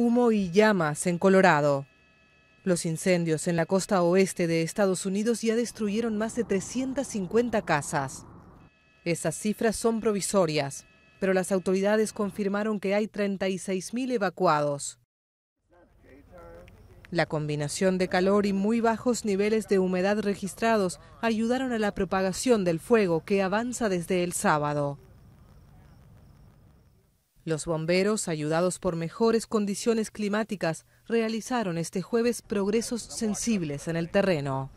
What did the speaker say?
humo y llamas en Colorado. Los incendios en la costa oeste de Estados Unidos ya destruyeron más de 350 casas. Esas cifras son provisorias, pero las autoridades confirmaron que hay 36.000 evacuados. La combinación de calor y muy bajos niveles de humedad registrados ayudaron a la propagación del fuego que avanza desde el sábado. Los bomberos, ayudados por mejores condiciones climáticas, realizaron este jueves progresos sensibles en el terreno.